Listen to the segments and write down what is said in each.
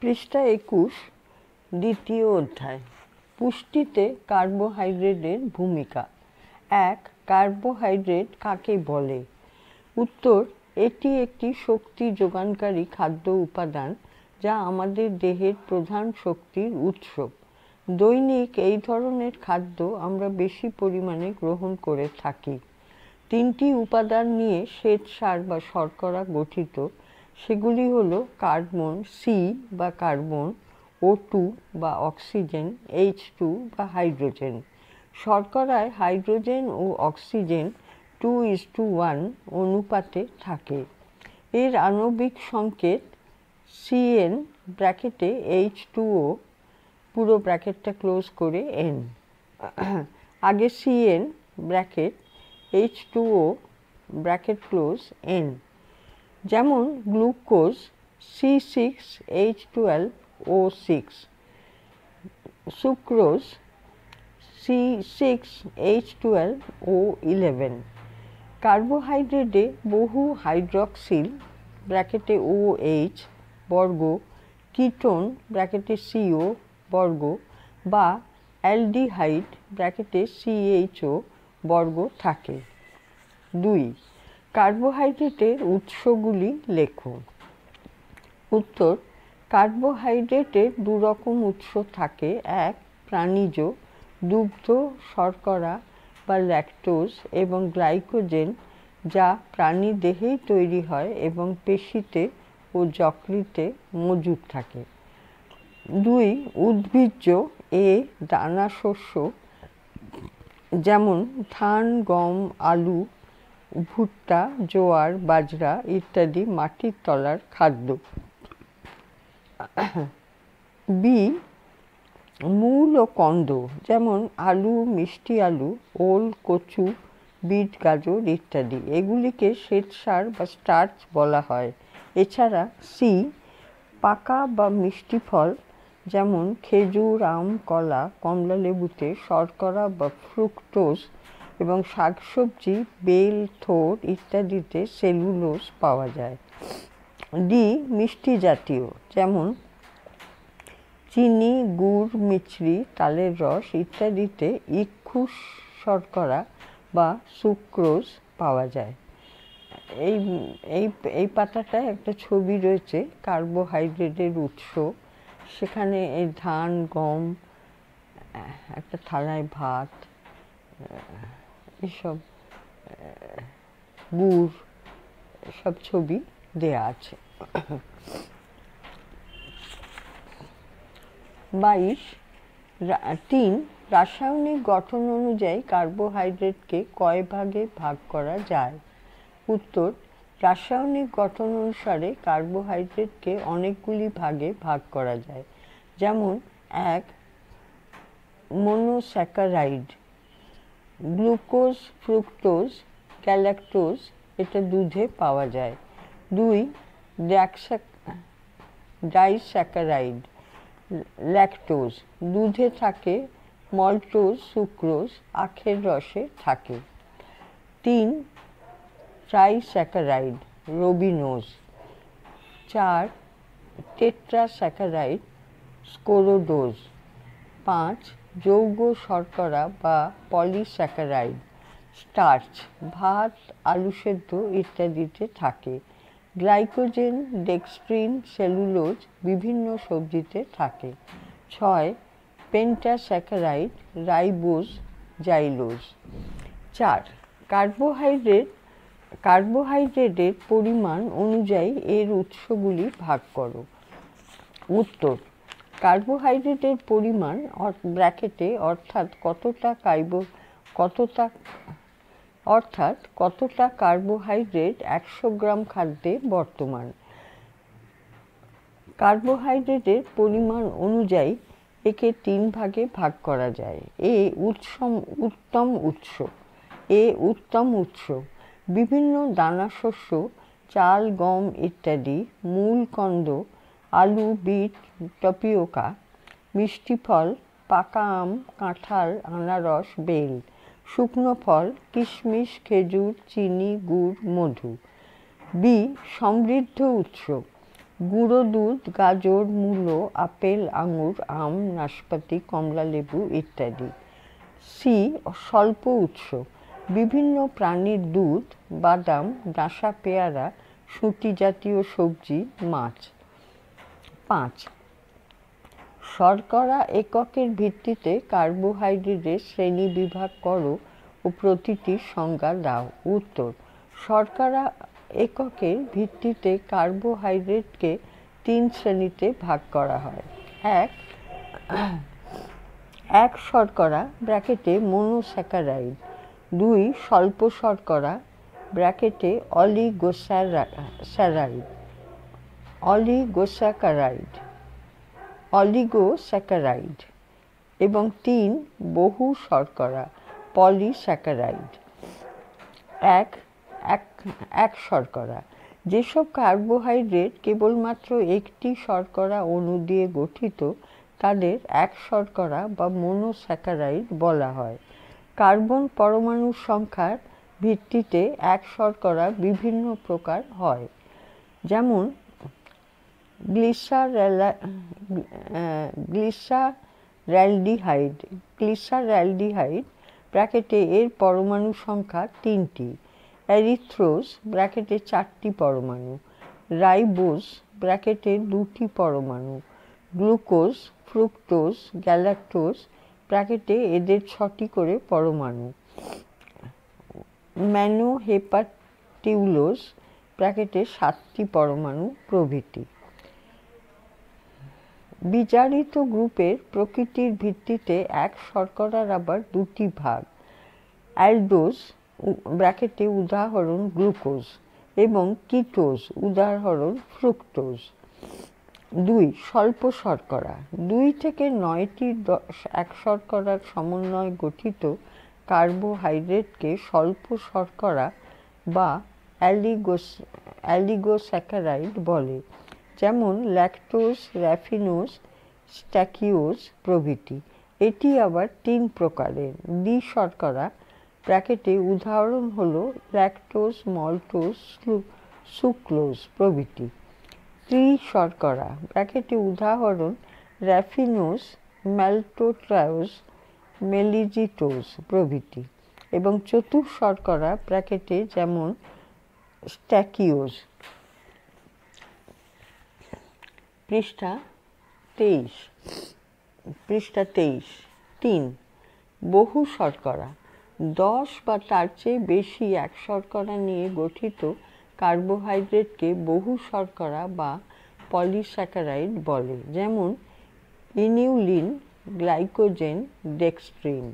পৃষ্ঠা একুশ দ্বিতীয় অধ্যায় পুষ্টিতে কার্বোহাইড্রেটের ভূমিকা এক কার্বোহাইড্রেট কাকে বলে উত্তর এটি একটি শক্তি যোগানকারী খাদ্য উপাদান যা আমাদের দেহের প্রধান শক্তির উৎস দৈনিক এই ধরনের খাদ্য আমরা বেশি পরিমাণে গ্রহণ করে থাকি তিনটি উপাদান নিয়ে শ্বেতসার বা শর্করা গঠিত সেগুলি হল কার্বন সি বা কার্বন ও টু বা অক্সিজেন এইচ টু বা হাইড্রোজেন শর্করায় হাইড্রোজেন ও oxygen two is two one অনুপাতে থাকে এর আণবিক সংকেত সিএন ব্র্যাকেটে এইচ টু ও পুরো ব্র্যাকেটটা ক্লোজ করে এন আগে C n bracket H two O bracket close n যেমন glucose C six H twelve O six sucrose C six H twelve O eleven কার্বোহাইড্রেটে বহু হাইড্রক্সিল ব্র্যাকেটে ও এইচ বর্গ কিটোন ব্র্যাকেটে সিও বর্গ বা অ্যালডিহাইড ব্র্যাকেটে সিএইচও বর্গ থাকে দুই কার্বোহাইড্রেটের উৎসগুলি লেখো উত্তর কার্বোহাইড্রেটের দুরকম উৎস থাকে এক প্রাণীজ দুগ্ধ শর্করা বা ল্যাকটোজ এবং গ্লাইকোজেন যা প্রাণী দেহেই তৈরি হয় এবং পেশিতে ও যকৃতে মজুদ থাকে দুই উদ্ভিজ্জ এ দানা শস্য যেমন ধান গম আলু ভুট্টা জোয়ার বাজরা ইত্যাদি মাটির তলার খাদ্য বি মূল ও কন্দ যেমন আলু মিষ্টি আলু ওল কচু বিট গাজর ইত্যাদি এগুলিকে শ্বেতসার বা স্টার্চ বলা হয় এছাড়া সি পাকা বা মিষ্টি ফল যেমন খেজুর আম কলা কমলা লেবুতে শর্করা বা ফ্রুক্টোজ এবং শাকসবজি বেল থোর ইত্যাদিতে সেলুলোজ পাওয়া যায় ডি মিষ্টি জাতীয় যেমন চিনি গুড় মিছরি তালের রস ইত্যাদিতে ইক্ষুস শর্করা বা সুক্রোজ পাওয়া যায় এই এই এই পাতাটায় একটা ছবি রয়েছে কার্বোহাইড্রেটের উৎস সেখানে এই ধান গম একটা থালায় ভাত এসব বুর সব ছবি দেয়া আছে বাইশ তিন রাসায়নিক গঠন অনুযায়ী কার্বোহাইড্রেটকে কয় ভাগে ভাগ করা যায় উত্তর রাসায়নিক গঠন অনুসারে কার্বোহাইড্রেটকে অনেকগুলি ভাগে ভাগ করা যায় যেমন এক মোনোস্যাকারাইড গ্লুকোজ ফ্রুক্টোজ ক্যালাক্টোজ এটা দুধে পাওয়া যায় দুই ডাইস্যাকারাইড ল্যাকটোজ দুধে থাকে মল্টোজ সুক্রোজ আখের রসে থাকে তিন ট্রাইস্যাকারাইড রবিনোজ চার টেট্রাস্যাকারাইড স্কোরোডোজ পাঁচ যৌগ শর্করা বা পলিস্যাকারাইড স্টার্চ ভাত আলু সেদ্ধ ইত্যাদিতে থাকে গ্লাইকোজেন ডেক্সট্রিন সেলুলোজ বিভিন্ন সবজিতে থাকে ছয় পেন্টাস্যাকারাইড রাইবোজ জাইলোজ চার কার্বোহাইড্রেট কার্বোহাইড্রেটের পরিমাণ অনুযায়ী এর উৎসগুলি ভাগ করো উত্তর কার্বোহাইড্রেটের পরিমাণ ব্র্যাকেটে অর্থাৎ কতটা কাইবো কতটা অর্থাৎ কতটা কার্বোহাইড্রেট একশো গ্রাম খাদ্যে বর্তমান কার্বোহাইড্রেটের পরিমাণ অনুযায়ী একে তিন ভাগে ভাগ করা যায় এ উৎসম উত্তম উৎস এ উত্তম উৎস বিভিন্ন দানাশস্য চাল গম ইত্যাদি মূল কন্দ আলু বিট টপিওকা মিষ্টি ফল পাকা আম কাঁঠাল আনারস বেল শুকনো ফল কিশমিশ খেজুর চিনি গুড় মধু বি সমৃদ্ধ উৎস গুঁড়ো দুধ গাজর মূলো আপেল আঙুর আম নাশপাতি কমলা লেবু ইত্যাদি সি স্বল্প উৎস বিভিন্ন প্রাণীর দুধ বাদাম ডাঁসা পেয়ারা সুটি জাতীয় সবজি মাছ পাঁচ শর্করা এককের ভিত্তিতে কার্বোহাইড্রেটের শ্রেণী বিভাগ করো ও প্রতিটি সংজ্ঞা দাও উত্তর শর্করা এককের ভিত্তিতে কার্বোহাইড্রেটকে তিন শ্রেণীতে ভাগ করা হয় এক এক শর্করা ব্র্যাকেটে মোনোস্যাকারাইড দুই স্বল্প শর্করা ব্র্যাকেটে অলিগোস্যারাইড অলিগোস্যাকারাইড অলিগোস্যাকারাইড এবং তিন বহু শর্করা পলিস্যাকারাইড এক এক এক শর্করা যেসব কার্বোহাইড্রেট কেবলমাত্র একটি শর্করা অণু দিয়ে গঠিত তাদের এক শর্করা বা মনোস্যাকারাইড বলা হয় কার্বন পরমাণুর সংখ্যার ভিত্তিতে এক শর্করা বিভিন্ন প্রকার হয় যেমন গ্লিসারালডিহাইড গ্লিসারালডিহাইড ব্র্যাকেটে এর পরমাণু সংখ্যা তিনটি অ্যারিথ্রোস ব্র্যাকেটে চারটি পরমাণু রাইবোস ব্র্যাকেটে দুটি পরমাণু গ্লুকোজ ফ্রুক্টোজ গ্যালাক্টোজ ব্র্যাকেটে এদের ছটি করে পরমাণু ম্যানোহেপাটিউলোস ব্র্যাকেটে সাতটি পরমাণু প্রভৃতি বিচারিত গ্রুপের প্রকৃতির ভিত্তিতে এক শর্করার আবার দুটি ভাগ অ্যালডোজ ব্র্যাকেটে উদাহরণ গ্লুকোজ এবং কিটোজ উদাহরণ ফ্রুক্টোজ দুই স্বল্প শর্করা দুই থেকে নয়টি দশ এক শর্করার সমন্বয়ে গঠিত কার্বোহাইড্রেটকে স্বল্প শর্করা বা অ্যালিগোস অ্যালিগোস্যাকারাইড বলে যেমন ল্যাকটোজ র্যাফিনোজ স্ট্যাকিওজ প্রভৃতি এটি আবার তিন প্রকারের দ্বি শর্করা প্যাকেটে উদাহরণ হল ল্যাকটোজ মল্টোজ সুক্লোজ প্রভৃতি ত্রি শর্করা প্যাকেটে উদাহরণ র্যাফিনোজ ম্যালটোট্রায়োজ মেলিজিটোজ প্রভৃতি এবং চতুর শর্করা ব্র্যাকেটে যেমন স্ট্যাকিওজ পৃষ্ঠা তেইশ পৃষ্ঠা তেইশ তিন বহু শর্করা দশ বা তার চেয়ে বেশি এক শর্করা নিয়ে গঠিত কার্বোহাইড্রেটকে বহু শর্করা বা পলিস্যাকারাইড বলে যেমন ইনিউলিন গ্লাইকোজেন ডেক্সট্রিন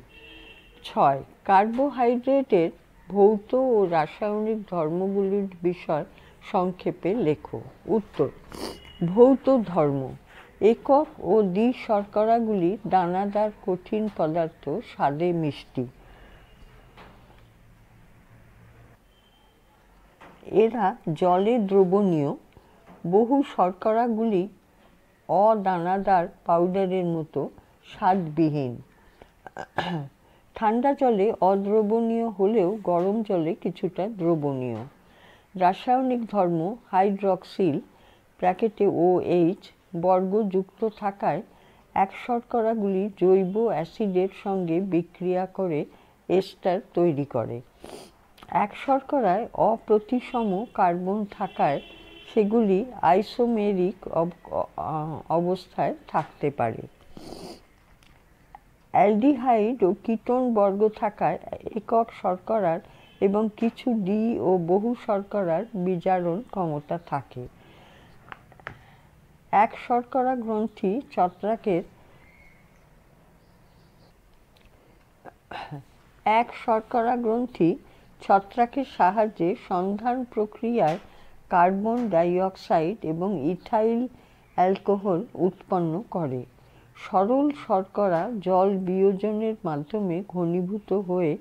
ছয় কার্বোহাইড্রেটের ভৌত ও রাসায়নিক ধর্মগুলির বিষয় সংক্ষেপে লেখো উত্তর ভৌত ধর্ম একক ও দ্বি শর্করাগুলি দানাদার কঠিন পদার্থ স্বাদে মিষ্টি এরা জলে দ্রবণীয় বহু শর্করাগুলি অদানাদার পাউডারের মতো স্বাদবিহীন ঠান্ডা জলে অদ্রবণীয় হলেও গরম জলে কিছুটা দ্রবণীয় রাসায়নিক ধর্ম হাইড্রক্সিল ব্র্যাকেটে ও এইচ বর্গ যুক্ত থাকায় এক শর্করাগুলি জৈব অ্যাসিডের সঙ্গে বিক্রিয়া করে এস্টার তৈরি করে এক শর্করায় অপ্রতিসম কার্বন থাকায় সেগুলি আইসোমেরিক অবস্থায় থাকতে পারে অ্যালডিহাইড ও কিটোন বর্গ থাকায় একক শর্করার এবং কিছু ডি ও বহু শর্করার বিজারণ ক্ষমতা থাকে এক শর্করা গ্রন্থি ছত্রাকের এক শর্করা গ্রন্থি ছত্রাকের সাহায্যে সন্ধান প্রক্রিয়ায় কার্বন ডাইঅক্সাইড এবং ইথাইল অ্যালকোহল উৎপন্ন করে সরল শর্করা জল বিয়োজনের মাধ্যমে ঘনীভূত হয়ে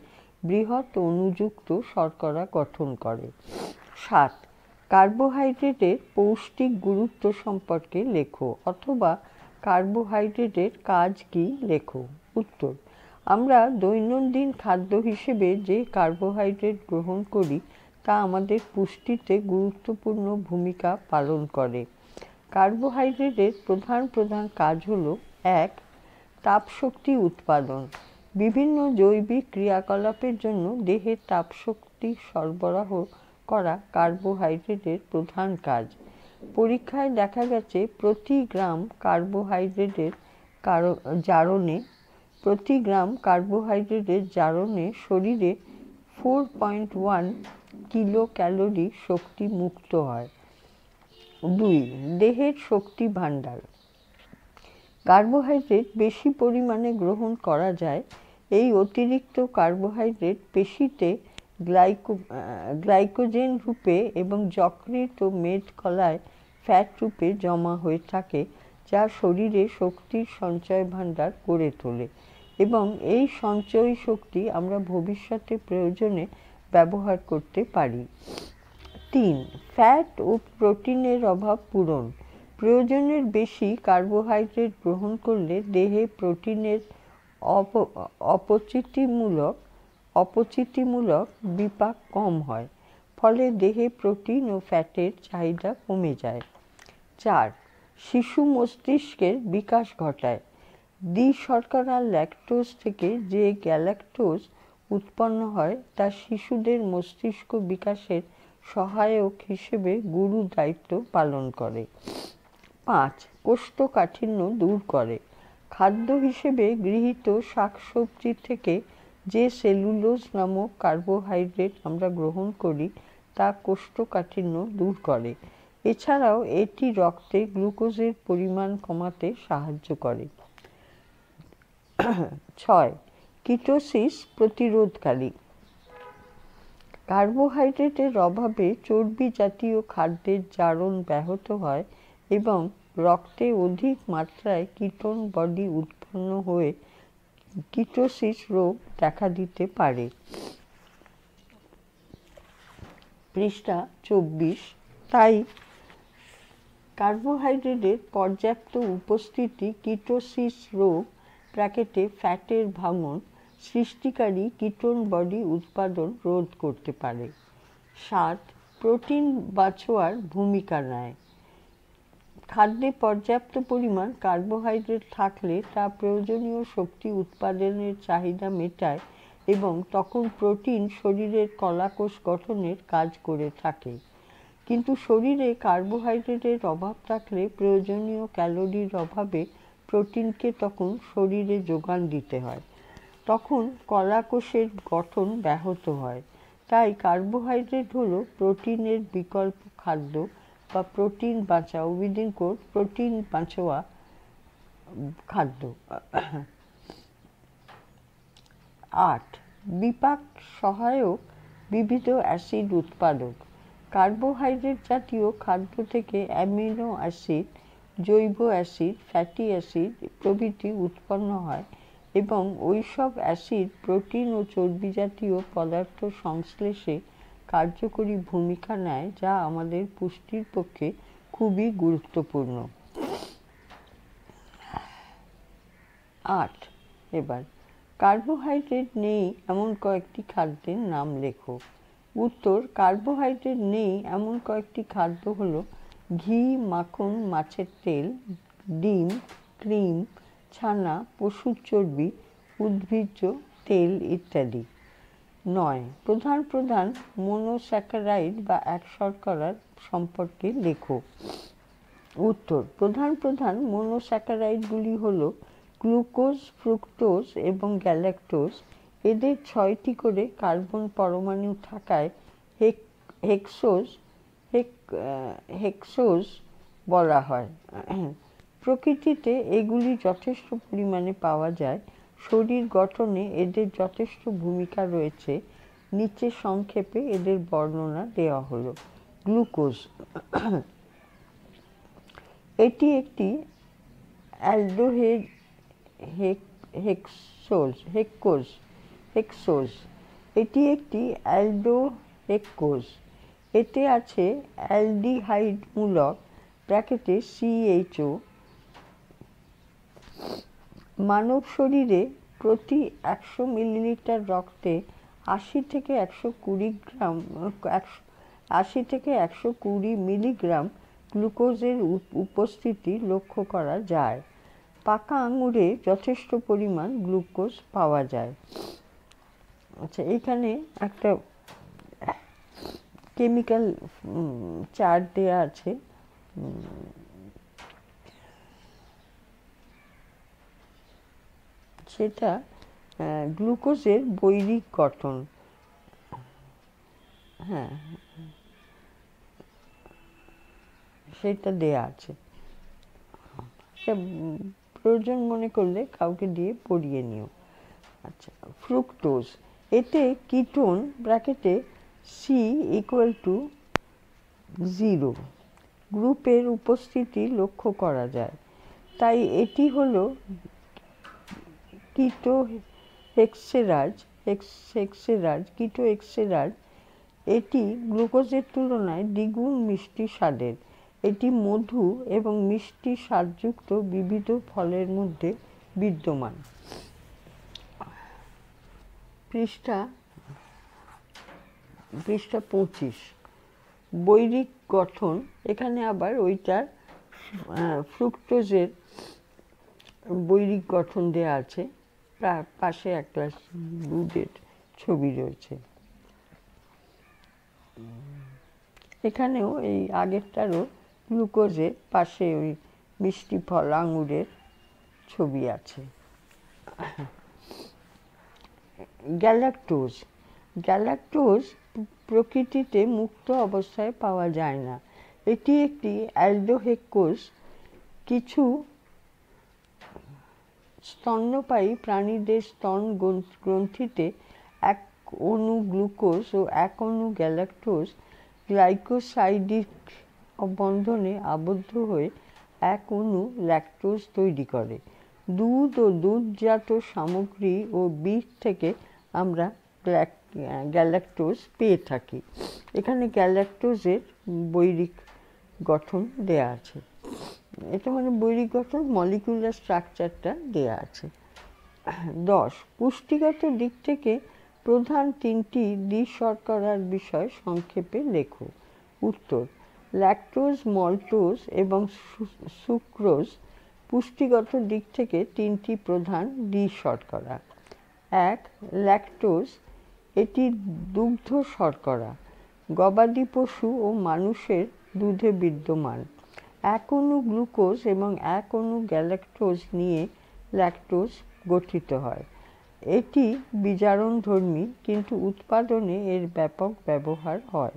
বৃহৎ অনুযুক্ত শর্করা গঠন করে সাত কার্বোহাইড্রেটের পৌষ্টিক গুরুত্ব সম্পর্কে লেখো অথবা কার্বোহাইড্রেটের কাজ কি লেখো উত্তর আমরা দৈনন্দিন খাদ্য হিসেবে যে কার্বোহাইড্রেট গ্রহণ করি তা আমাদের পুষ্টিতে গুরুত্বপূর্ণ ভূমিকা পালন করে কার্বোহাইড্রেটের প্রধান প্রধান কাজ হল এক তাপশক্তি উৎপাদন বিভিন্ন জৈবিক ক্রিয়াকলাপের জন্য দেহের তাপশক্তি সরবরাহ করা কার্বোহাইড্রেটের প্রধান কাজ পরীক্ষায় দেখা গেছে প্রতি গ্রাম কার্বোহাইড্রেটের কারো জারণে প্রতি গ্রাম কার্বোহাইড্রেটের জারণে শরীরে four point one kilo calorie শক্তি মুক্ত হয় দুই দেহের শক্তি ভাণ্ডার কার্বোহাইড্রেট বেশি পরিমাণে গ্রহণ করা যায় এই অতিরিক্ত কার্বোহাইড্রেট পেশিতে গ্লাইকো গ্লাইকোজেন রূপে এবং যকৃত ও মেদ কলায় ফ্যাট রূপে জমা হয়ে থাকে যা শরীরে শক্তির সঞ্চয় ভাণ্ডার করে তোলে এবং এই সঞ্চয় শক্তি আমরা ভবিষ্যতে প্রয়োজনে ব্যবহার করতে পারি তিন ফ্যাট ও প্রোটিনের অভাব পূরণ প্রয়োজনের বেশি কার্বোহাইড্রেট গ্রহণ করলে দেহে প্রোটিনের অপ অপচিতিমূলক অপচিতিমূলক বিপাক কম হয় ফলে দেহে প্রোটিন ও ফ্যাটের চাহিদা কমে যায় চার শিশু মস্তিষ্কের বিকাশ ঘটায় দ্বি শর্করা ল্যাকটোজ থেকে যে গ্যালাক্টোজ উৎপন্ন হয় তা শিশুদের মস্তিষ্ক বিকাশের সহায়ক হিসেবে গুরু দায়িত্ব পালন করে পাঁচ কোষ্ঠকাঠিন্য দূর করে খাদ্য হিসেবে গৃহীত শাকসবজি থেকে যে সেলুলোজ নামক কার্বোহাইড্রেট আমরা গ্রহণ করি তা কোষ্ঠকাঠিন্য দূর করে এছাড়াও এটি রক্তে গ্লুকোজের পরিমাণ কমাতে সাহায্য করে ছয় কিটোসিস প্রতিরোধকারী কার্বোহাইড্রেটের অভাবে চর্বি জাতীয় খাদ্যের জারণ ব্যাহত হয় এবং রক্তে অধিক মাত্রায় কীটন বডি উৎপন্ন হয়ে কিটোসিস রোগ দেখা দিতে পারে পৃষ্ঠা চব্বিশ তাই কার্বোহাইড্রেটের পর্যাপ্ত উপস্থিতি কিটোসিস রোগ ব্র্যাকেটে ফ্যাটের ভাঙন সৃষ্টিকারী কিটোন বডি উৎপাদন রোধ করতে পারে সাত প্রোটিন বাছোয়ার ভূমিকা নেয় খাদ্যে পর্যাপ্ত পরিমাণ কার্বোহাইড্রেট থাকলে তা প্রয়োজনীয় শক্তি উৎপাদনের চাহিদা মেটায় এবং তখন প্রোটিন শরীরের কলাকোষ গঠনের কাজ করে থাকে কিন্তু শরীরে কার্বোহাইড্রেটের অভাব থাকলে প্রয়োজনীয় ক্যালোরির অভাবে প্রোটিনকে তখন শরীরে যোগান দিতে হয় তখন কলাকোষের গঠন ব্যাহত হয় তাই কার্বোহাইড্রেট হলো প্রোটিনের বিকল্প খাদ্য বা প্রোটিন বাঁচা উইদিন কোড প্রোটিন বাঁচোয়া খাদ্য আট বিপাক সহায়ক বিবিধ অ্যাসিড উৎপাদক কার্বোহাইড্রেট জাতীয় খাদ্য থেকে অ্যামিনো অ্যাসিড জৈব অ্যাসিড ফ্যাটি অ্যাসিড প্রভৃতি উৎপন্ন হয় এবং ওইসব অ্যাসিড প্রোটিন ও চর্বি জাতীয় পদার্থ সংশ্লেষে কার্যকরী ভূমিকা নেয় যা আমাদের পুষ্টির পক্ষে খুবই গুরুত্বপূর্ণ আট এবার কার্বোহাইড্রেট নেই এমন কয়েকটি খাদ্যের নাম লেখো উত্তর কার্বোহাইড্রেট নেই এমন কয়েকটি খাদ্য হল ঘি মাখন মাছের তেল ডিম ক্রিম ছানা পশুর চর্বি উদ্ভিজ্জ তেল ইত্যাদি নয় প্রধান প্রধান মনোস্যাকারাইড বা এক শর্করার সম্পর্কে লেখো উত্তর প্রধান প্রধান মনোস্যাকারাইডগুলি হল গ্লুকোজ ফ্রুক্টোজ এবং গ্যালাক্টোজ এদের ছয়টি করে কার্বন পরমাণু থাকায় হেক হেক্সোজ হেক হেক্সোজ বলা হয় হ্যাঁ, প্রকৃতিতে এগুলি যথেষ্ট পরিমাণে পাওয়া যায় শরীর গঠনে এদের যথেষ্ট ভূমিকা রয়েছে নিচে সংক্ষেপে এদের বর্ণনা দেওয়া হলো গ্লুকোজ এটি একটি অ্যালডোহেড হেক্সোজ হেক্সোজ এটি একটি অ্যালডোহেক্কোজ এতে আছে অ্যালডিহাইডমূলক ব্র্যাকেটে সিএইচও মানব শরীরে প্রতি একশো মিলিলিটার রক্তে আশি থেকে একশো কুড়ি গ্রাম একশো আশি থেকে একশো কুড়ি মিলিগ্রাম গ্লুকোজের উপস্থিতি লক্ষ্য করা যায় পাকা আঙুরে যথেষ্ট পরিমাণ গ্লুকোজ পাওয়া যায় আচ্ছা এখানে একটা কেমিক্যাল চার্ট দেওয়া আছে সেটা গ্লুকোজের বৈরিক গঠন হ্যাঁ সেটা দেয়া আছে প্রয়োজন মনে করলে কাউকে দিয়ে পড়িয়ে নিও আচ্ছা ফ্রুক্টোজ এতে কিটোন ব্র্যাকেটে সি ইকুয়াল টু জিরো গ্রুপের উপস্থিতি লক্ষ্য করা যায় তাই এটি হলো কিটো হেক্সেরাজ হেক্সেরাজ কিটো হেক্সেরাজ এটি গ্লুকোজের তুলনায় দ্বিগুণ মিষ্টি স্বাদের এটি মধু এবং মিষ্টি স্বাদযুক্ত বিবিধ ফলের মধ্যে বিদ্যমান পৃষ্ঠা পৃষ্ঠা পঁচিশ বৈরিক গঠন এখানে আবার ওইটার ফ্রুক্টোজের বৈরিক গঠন দেয়া আছে পাশে এক গ্লাস দুধের ছবি রয়েছে এখানেও এই আগেরটারও গ্লুকোজে পাশে ওই মিষ্টি ফল আঙুরের ছবি আছে গ্যালাক্টোজ গ্যালাক্টোজ প্রকৃতিতে মুক্ত অবস্থায় পাওয়া যায় না এটি একটি অ্যালডোহেকোস কিছু স্তন্যপায়ী প্রাণীদের স্তন গ্রন্থিতে এক অণু গ্লুকোজ ও এক অণু গ্যালাক্টোজ গ্লাইকোসাইডিক বন্ধনে আবদ্ধ হয়ে এক অণু ল্যাকটোজ তৈরি করে দুধ ও দুধজাত সামগ্রী ও বীজ থেকে আমরা গ্যালাক্টোজ পেয়ে থাকি এখানে গ্যালাক্টোজের বৈরিক গঠন দেয়া আছে এটা মানে বৈরিকগত মলিকুলার স্ট্রাকচারটা দেয়া আছে দশ পুষ্টিগত দিক থেকে প্রধান তিনটি দ্বিশর্করার বিষয় সংক্ষেপে লেখো উত্তর ল্যাকটোজ মল্টোজ এবং সুক্রোজ পুষ্টিগত দিক থেকে তিনটি প্রধান দ্বিশর্করা এক ল্যাকটোজ এটি দুগ্ধ শর্করা গবাদি পশু ও মানুষের দুধে বিদ্যমান এক অণু গ্লুকোজ এবং এক অণু গ্যালাক্টোজ নিয়ে ল্যাকটোজ গঠিত হয় এটি বিজারণধর্মী কিন্তু উৎপাদনে এর ব্যাপক ব্যবহার হয়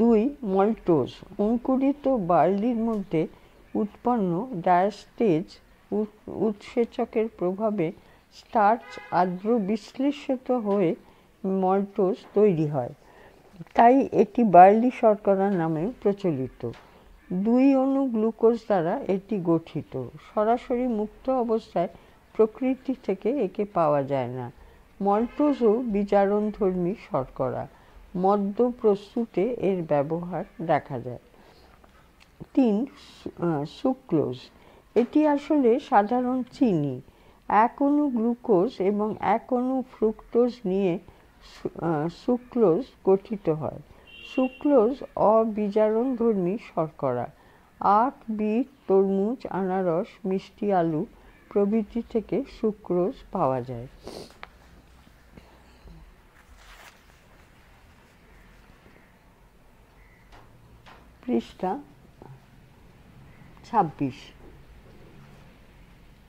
দুই মল্টোজ অঙ্কুরিত বার্লির মধ্যে উৎপন্ন ডায়াস্টেজ উৎসেচকের প্রভাবে স্টার্চ আর্দ্র বিশ্লেষিত হয়ে মল্টোজ তৈরি হয় তাই এটি বার্লি শর্করা নামে প্রচলিত দুই অণু গ্লুকোজ দ্বারা এটি গঠিত সরাসরি মুক্ত অবস্থায় প্রকৃতি থেকে একে পাওয়া যায় না মল্টোজও বিচারণধর্মী শর্করা মদ্য প্রস্তুতে এর ব্যবহার দেখা যায় তিন সুক্লোজ এটি আসলে সাধারণ চিনি এক অণু গ্লুকোজ এবং এক অণু ফ্রুক্টোজ নিয়ে সুক্রোজ গঠিত হয় সুক্রোজ ধর্মী শর্করা আখ বিট তরমুজ আনারস মিষ্টি আলু প্রভৃতি থেকে সুক্রোজ পাওয়া যায় পৃষ্ঠা ছাব্বিশ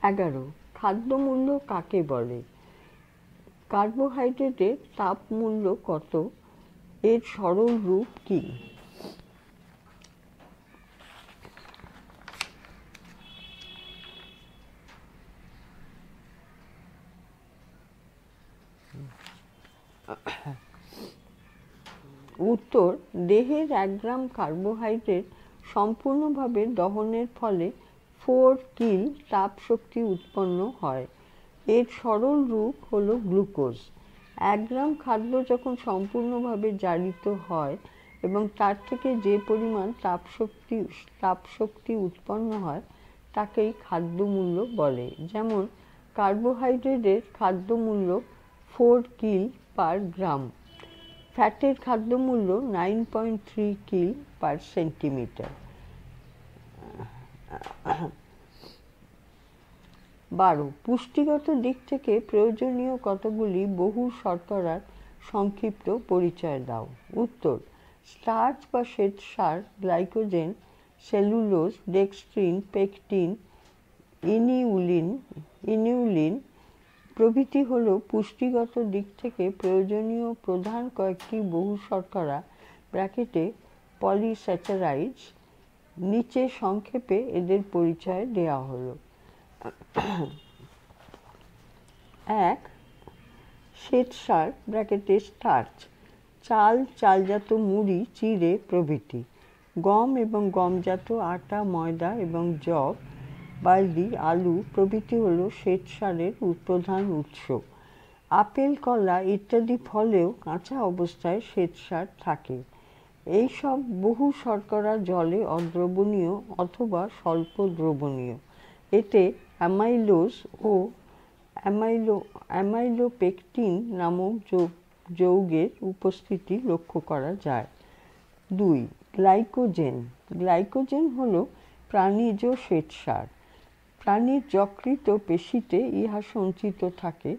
এগারো খাদ্যমূল্য কাকে বলে কার্বোহাইড্রেটের তাপ মূল্য কত এর সরল রূপ কী উত্তর দেহের এক গ্রাম কার্বোহাইড্রেট সম্পূর্ণভাবে দহনের ফলে ফোর কিল তাপ শক্তি উৎপন্ন হয় এর সরল রূপ হলো গ্লুকোজ এক গ্রাম খাদ্য যখন সম্পূর্ণভাবে জারিত হয় এবং তার থেকে যে পরিমাণ তাপশক্তি তাপশক্তি উৎপন্ন হয় তাকেই খাদ্যমূল্য বলে যেমন কার্বোহাইড্রেটের খাদ্যমূল্য ফোর কিল পার গ্রাম ফ্যাটের খাদ্যমূল্য nine point three kcal per centimetre বারো পুষ্টিগত দিক থেকে প্রয়োজনীয় কতগুলি বহু শর্করার সংক্ষিপ্ত পরিচয় দাও উত্তর স্টার্চ বা শ্বেতসার glycogen cellulose dextrin pectin inulin inulin প্রভৃতি হল পুষ্টিগত দিক থেকে প্রয়োজনীয় প্রধান কয়েকটি বহু শর্করা ব্র্যাকেটে পলিস্যাচারাইজ নিচে সংক্ষেপে এদের পরিচয় দেওয়া হলো এক শ্বেতসার সার ব্র্যাকেটে স্টার্চ চাল চালজাত মুড়ি চিড়ে প্রভৃতি গম এবং গমজাত আটা ময়দা এবং জব বালদি আলু প্রভৃতি হল শ্বেতসারের প্রধান উৎস আপেল কলা ইত্যাদি ফলেও কাঁচা অবস্থায় শ্বেতসার থাকে এইসব বহু শর্করা জলে অদ্রবণীয় অথবা স্বল্প দ্রবণীয় এতে অ্যামাইলোজ ও অ্যামাইলো অ্যামাইলোপেকটিন নামক যৌগের উপস্থিতি লক্ষ্য করা যায় দুই গ্লাইকোজেন গ্লাইকোজেন হল প্রাণীজ শ্বেতসার প্রাণীর যকৃত পেশিতে ইহা সঞ্চিত থাকে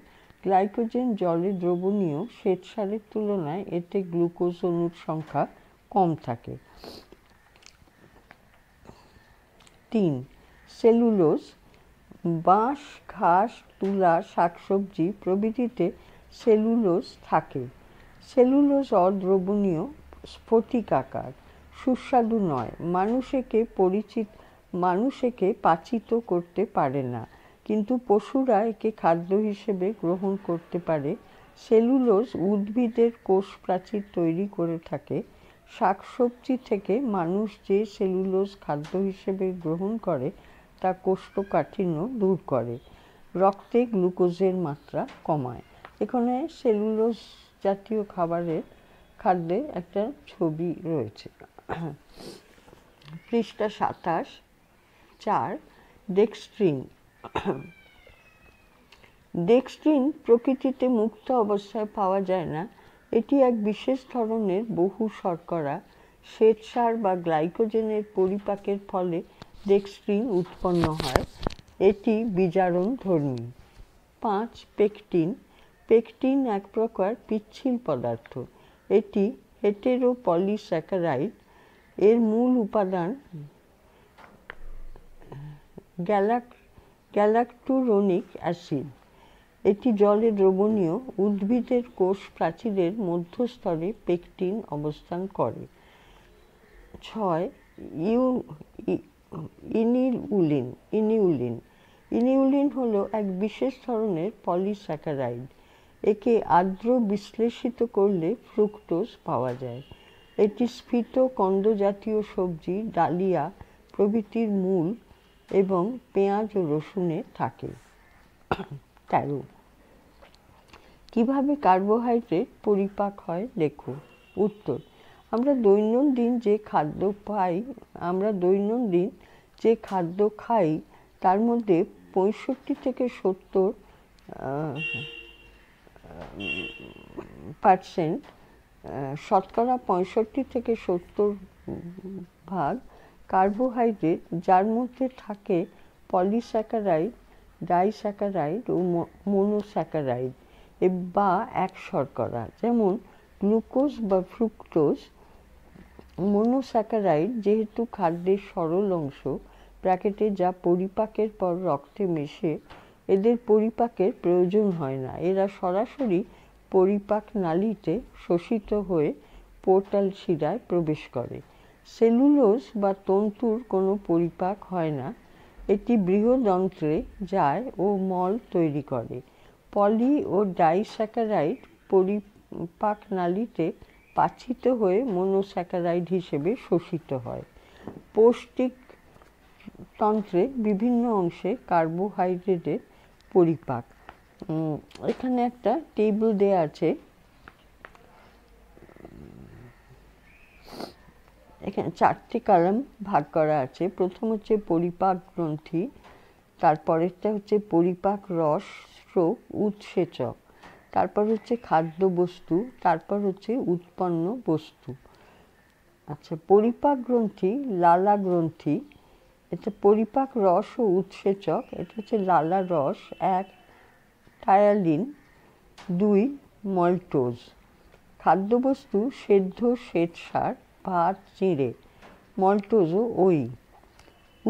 গ্লাইকোজেন জলে দ্রবণীয় শ্বেতসারের তুলনায় এতে গ্লুকোজ অণুর সংখ্যা কম থাকে তিন সেলুলোজ বাঁশ ঘাস তুলা শাকসবজি প্রভৃতিতে সেলুলোজ থাকে সেলুলোজ অদ্রবণীয় স্ফটিকাকার সুস্বাদু নয় মানুষ একে পরিচিত মানুষ একে পাচিত করতে পারে না কিন্তু পশুরা একে খাদ্য হিসেবে গ্রহণ করতে পারে সেলুলোজ উদ্ভিদের কোষ প্রাচীর তৈরি করে থাকে শাকসবজি থেকে মানুষ যে সেলুলোজ খাদ্য হিসেবে গ্রহণ করে তা কোষ্ঠকাঠিন্য দূর করে রক্তে গ্লুকোজের মাত্রা কমায় এখানে সেলুলোজ জাতীয় খাবারের খাদ্যে একটা ছবি রয়েছে পৃষ্ঠা সাতাশ চার ডেক্সট্রিন ডেক্সট্রিন প্রকৃতিতে মুক্ত অবস্থায় পাওয়া যায় না এটি এক বিশেষ ধরনের বহু শর্করা শ্বেতসার বা গ্লাইকোজেনের পরিপাকের ফলে ডেক্সট্রিন উৎপন্ন হয় এটি বিজারণ ধর্মী পাঁচ পেকটিন পেকটিন এক প্রকার পিচ্ছিল পদার্থ এটি হেটেরো পলিস্যাকারাইড এর মূল উপাদান গ্যালাক গ্যালাক্টোরোনিক অ্যাসিড এটি জলে দ্রবণীয় উদ্ভিদের কোষ প্রাচীরের মধ্যস্তরে পেকটিন অবস্থান করে ছয় ইউ ইনিউলিন ইনিউলিন ইনিউলিন হলো এক বিশেষ ধরনের পলিস্যাকারাইড একে আর্দ্র বিশ্লেষিত করলে ফ্রুক্টোজ পাওয়া যায় এটি স্ফীত কন্দজাতীয় সবজি ডালিয়া প্রভৃতির মূল এবং পেঁয়াজ ও রসুনে থাকে তেরো কীভাবে কার্বোহাইড্রেট পরিপাক হয় লেখো উত্তর আমরা দৈনন্দিন যে খাদ্য পাই আমরা দৈনন্দিন যে খাদ্য খাই তার মধ্যে পঁয়ষট্টি থেকে সত্তর পার্সেন্ট শতকরা পঁয়ষট্টি থেকে সত্তর ভাগ কার্বোহাইড্রেট যার মধ্যে থাকে পলিস্যাকারাইড ডাইস্যাকারাইড ও মোনোস্যাকারাইড বা এক শর্করা যেমন গ্লুকোজ বা ফ্রুক্টোজ মনোস্যাকারাইড যেহেতু খাদ্যের সরল অংশ প্যাকেটে যা পরিপাকের পর রক্তে মেশে এদের পরিপাকের প্রয়োজন হয় না এরা সরাসরি পরিপাক নালিতে শোষিত হয়ে পোর্টাল শিরায় প্রবেশ করে সেলুলোস বা তন্তুর কোনো পরিপাক হয় না এটি বৃহদন্ত্রে যায় ও মল তৈরি করে পলি ও ডাইস্যাকারাইড পরিপাক নালিতে পাচিত হয়ে মনোস্যাকারাইড হিসেবে শোষিত হয় পৌষ্টিক তন্ত্রে বিভিন্ন অংশে কার্বোহাইড্রেটের পরিপাক এখানে একটা টেবিল দেয়া আছে এখানে চারটি কালাম ভাগ করা আছে প্রথম হচ্ছে পরিপাক গ্রন্থি তারপরেরটা হচ্ছে পরিপাক রস স্ট্রোক উৎসেচক তারপর হচ্ছে খাদ্য বস্তু তারপর হচ্ছে উৎপন্ন বস্তু আচ্ছা পরিপাক গ্রন্থি লালা গ্রন্থি এটা পরিপাক রস ও উৎসেচক এটা হচ্ছে লালা রস এক টায়ালিন দুই মল্টোজ খাদ্যবস্তু সেদ্ধ শ্বেত সার ভাত চিঁড়ে মল্টোজও ওই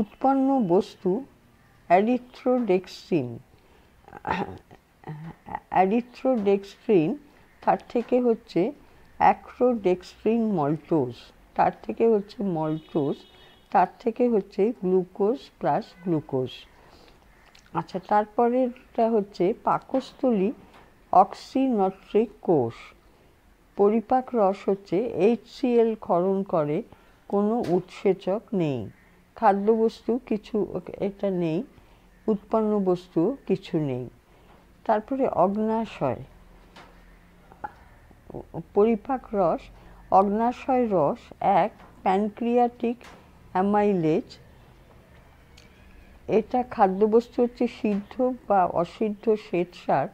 উৎপন্ন বস্তু অ্যারিথ্রোডেক্সিন অ্যারিথ্রোডেক্সট্রিন তার থেকে হচ্ছে অ্যাক্রোডেক্সট্রিন মল্টোজ তার থেকে হচ্ছে মল্টোজ তার থেকে হচ্ছে গ্লুকোজ প্লাস গ্লুকোজ আচ্ছা তারপরেটা হচ্ছে পাকস্থলী অক্সিনট্রিক কোষ পরিপাক রস হচ্ছে এইচসিএল ক্ষরণ করে কোনো উৎসেচক নেই খাদ্যবস্তু কিছু এটা নেই উৎপন্ন বস্তু কিছু নেই তারপরে অগ্নাশয় পরিপাক রস অগ্নাশয় রস এক প্যানক্রিয়াটিক অ্যামাইলেজ এটা খাদ্যবস্তু হচ্ছে সিদ্ধ বা অসিদ্ধ শ্বেতসার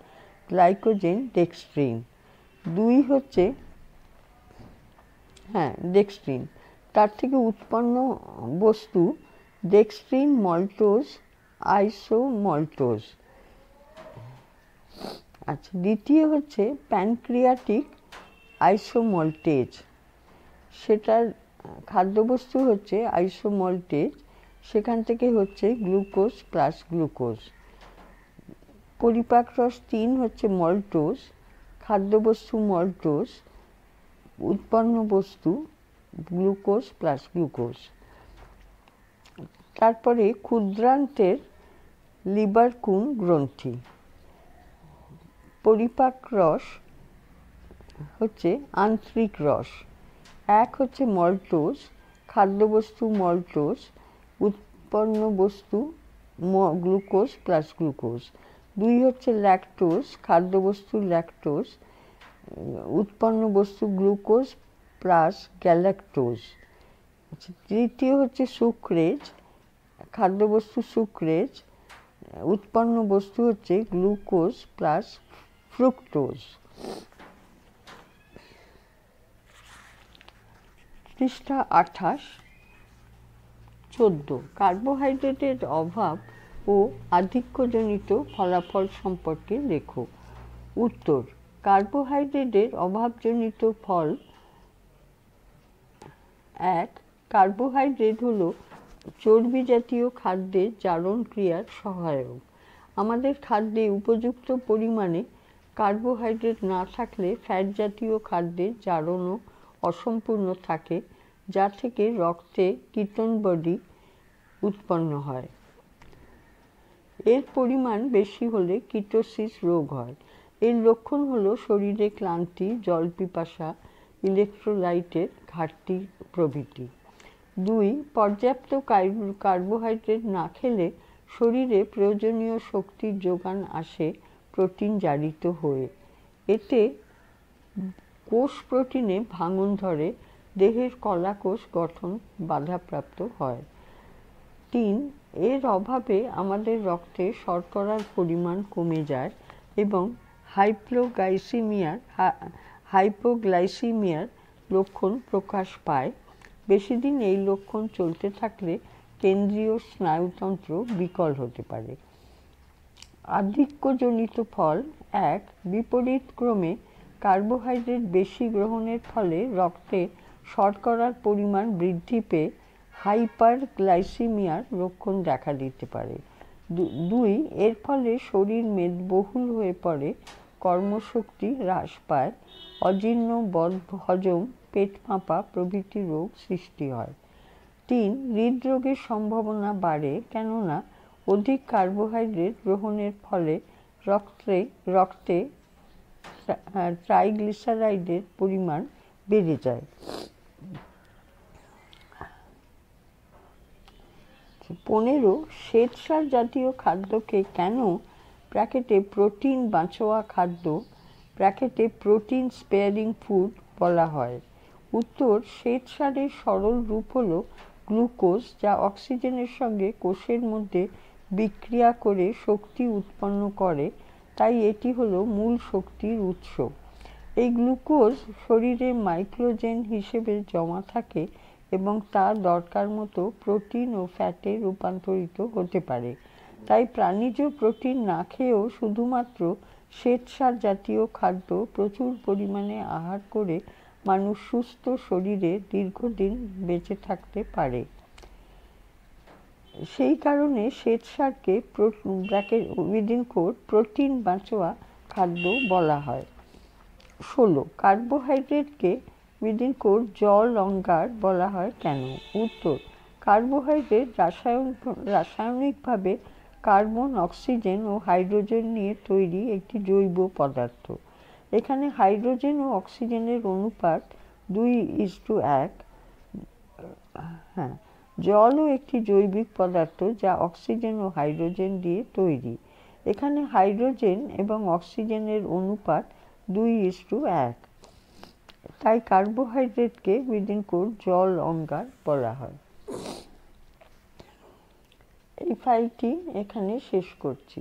গ্লাইকোজেন ডেক্সট্রিন দুই হচ্ছে হ্যাঁ ডেক্সট্রিন তার থেকে উৎপন্ন বস্তু ডেক্সট্রিন মল্টোজ মল্টোজ আচ্ছা দ্বিতীয় হচ্ছে প্যানক্রিয়াটিক আইসোমল্টেজ সেটার খাদ্যবস্তু হচ্ছে আইসোমল্টেজ সেখান থেকে হচ্ছে গ্লুকোজ প্লাস গ্লুকোজ পরিপাক রস তিন হচ্ছে মল্টোজ খাদ্যবস্তু মল্টোজ উৎপন্ন বস্তু গ্লুকোজ প্লাস গ্লুকোজ তারপরে ক্ষুদ্রান্তের লিবারকুন গ্রন্থি পরিপাক রস হচ্ছে আন্ত্রিক রস এক হচ্ছে মল্টোস খাদ্যবস্তু মল্টোস উৎপন্ন বস্তু গ্লুকোজ প্লাস গ্লুকোজ দুই হচ্ছে ল্যাকটোজ খাদ্যবস্তু ল্যাকটোজ উৎপন্ন বস্তু গ্লুকোজ প্লাস গ্যালাক্টোজ তৃতীয় হচ্ছে সুক্রেজ খাদ্যবস্তু সুক্রেজ উৎপন্ন বস্তু হচ্ছে গ্লুকোজ প্লাস fructose. পৃষ্ঠা আঠাশ চোদ্দ কার্বোহাইড্রেটের অভাব ও আধিক্যজনিত ফলাফল সম্পর্কে লেখো উত্তর কার্বোহাইড্রেটের অভাবজনিত ফল এক কার্বোহাইড্রেট হল চর্বি জাতীয় খাদ্যের জারণ ক্রিয়ার সহায়ক আমাদের খাদ্যে উপযুক্ত পরিমাণে কার্বোহাইড্রেট না থাকলে ফ্যাট জাতীয় খাদ্যের জারণও অসম্পূর্ণ থাকে যা থেকে রক্তে কিটন বডি উৎপন্ন হয় এর পরিমাণ বেশি হলে কিটোসিস রোগ হয় এর লক্ষণ হলো শরীরে ক্লান্তি জল পিপাসা ইলেকট্রোলাইটের ঘাটতি প্রভৃতি দুই পর্যাপ্ত কার্বোহাইড্রেট না খেলে শরীরে প্রয়োজনীয় শক্তির যোগান আসে প্রোটিন জারিত হয়ে এতে কোষ প্রোটিনে ভাঙন ধরে দেহের কলাকোষ গঠন বাধাপ্রাপ্ত হয় তিন এর অভাবে আমাদের রক্তে শর্করার পরিমাণ কমে যায় এবং হাইপ্লোগ্লাইসিমিয়ার হাইপোগ্লাইসিমিয়ার লক্ষণ প্রকাশ পায় বেশি দিন এই লক্ষণ চলতে থাকলে কেন্দ্রীয় স্নায়ুতন্ত্র বিকল হতে পারে আধিক্যজনিত ফল এক বিপরীতক্রমে কার্বোহাইড্রেট বেশি গ্রহণের ফলে রক্তে শর্করার পরিমাণ বৃদ্ধি পেয়ে হাইপারগ্লাইসিমিয়ার লক্ষণ দেখা দিতে পারে দুই এর ফলে শরীর মেদবহুল হয়ে পড়ে কর্মশক্তি হ্রাস পায় অজীর্ণ বদ হজম পেট ফাঁপা প্রভৃতি রোগ সৃষ্টি হয় তিন হৃদরোগের সম্ভাবনা বাড়ে কেননা অধিক কার্বোহাইড্রেট গ্রহণের ফলে রক্তে রক্তে ট্রাইগ্লিসারাইডের পরিমাণ বেড়ে যায় পনেরো শ্বেতসার জাতীয় খাদ্যকে কেন প্র্যাকেটে প্রোটিন বাঁচোয়া খাদ্য প্র্যাকেটে প্রোটিন স্পেয়ারিং ফুড বলা হয় উত্তর শ্বেতসারের সরল রূপ হল গ্লুকোজ যা অক্সিজেনের সঙ্গে কোষের মধ্যে বিক্রিয়া করে শক্তি উৎপন্ন করে তাই এটি হলো মূল শক্তির উৎস এই গ্লুকোজ শরীরে মাইক্রোজেন হিসেবে জমা থাকে এবং তা দরকার মতো প্রোটিন ও ফ্যাটে রূপান্তরিত হতে পারে তাই প্রাণীজ প্রোটিন না খেয়েও শুধুমাত্র শ্বেতসার জাতীয় খাদ্য প্রচুর পরিমাণে আহার করে মানুষ সুস্থ শরীরে দীর্ঘদিন বেঁচে থাকতে পারে সেই কারণে শ্বেতসারকে ব্র্যাকেট উইদিন কোড প্রোটিন বাঁচোয়া খাদ্য বলা হয় ষোলো কার্বোহাইড্রেটকে উইদিন কোড জল অঙ্গার বলা হয় কেন উত্তর কার্বোহাইড্রেট রাসায়ন রাসায়নিকভাবে কার্বন অক্সিজেন ও হাইড্রোজেন নিয়ে তৈরি একটি জৈব পদার্থ এখানে হাইড্রোজেন ও অক্সিজেনের অনুপাত দুই ইস টু এক হ্যাঁ জলও একটি জৈবিক পদার্থ যা অক্সিজেন ও হাইড্রোজেন দিয়ে তৈরি এখানে হাইড্রোজেন এবং অক্সিজেনের অনুপাত দুই ইস টু এক তাই কার্বোহাইড্রেটকে উইদিন কোর জল অঙ্গার বলা হয় এই ফাইলটি এখানে শেষ করছি